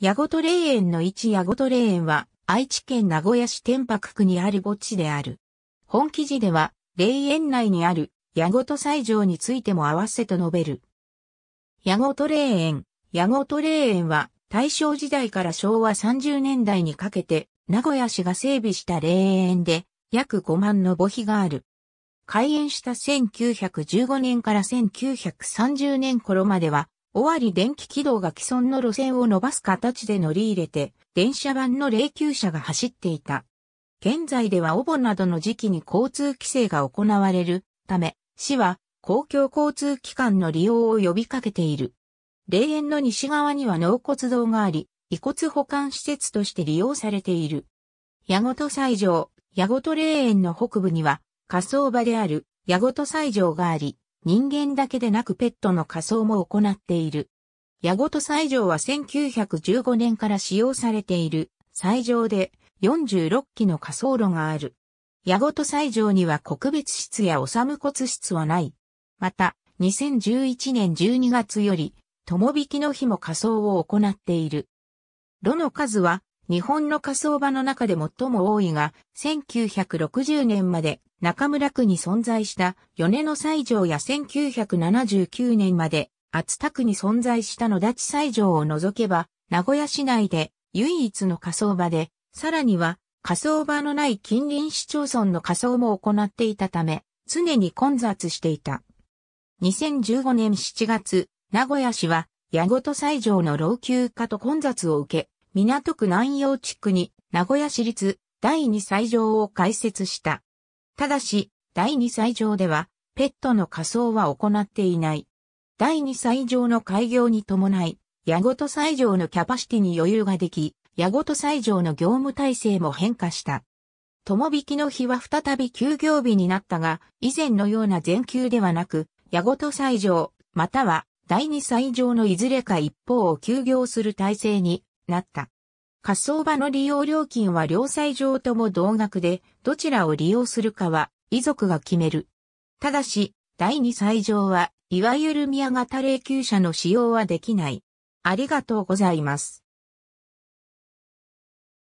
ヤゴト霊園の一ヤゴト霊園は、愛知県名古屋市天白区にある墓地である。本記事では、霊園内にあるヤゴト祭場についても合わせと述べる。ヤゴト霊園、ヤゴト霊園は、大正時代から昭和30年代にかけて、名古屋市が整備した霊園で、約5万の墓碑がある。開園した1915年から1930年頃までは、尾張電気軌道が既存の路線を伸ばす形で乗り入れて、電車版の霊柩車が走っていた。現在ではお盆などの時期に交通規制が行われるため、市は公共交通機関の利用を呼びかけている。霊園の西側には納骨堂があり、遺骨保管施設として利用されている。矢事斎場、矢事霊園の北部には、火葬場である矢事斎場があり、人間だけでなくペットの仮装も行っている。矢ごと斎場は1915年から使用されている斎場で46基の仮装炉がある。矢ごと斎場には国別室やおさむ骨室はない。また、2011年12月より、友引きの日も仮装を行っている。炉の数は日本の仮想場の中で最も多いが、1960年まで中村区に存在した米野西条や1979年まで厚田区に存在した野立西条を除けば、名古屋市内で唯一の仮想場で、さらには仮想場のない近隣市町村の仮想も行っていたため、常に混雑していた。2015年7月、名古屋市は、矢ごと西条の老朽化と混雑を受け、港区南洋地区に名古屋市立第二斎場を開設した。ただし、第二斎場ではペットの仮装は行っていない。第二斎場の開業に伴い、矢ごと斎場のキャパシティに余裕ができ、矢ごと斎場の業務体制も変化した。友引きの日は再び休業日になったが、以前のような全休ではなく、矢ごと斎場、または第二斎場のいずれか一方を休業する体制になった。滑走場の利用料金は両裁場とも同額で、どちらを利用するかは遺族が決める。ただし、第二裁場は、いわゆる宮型霊柩車の使用はできない。ありがとうございます。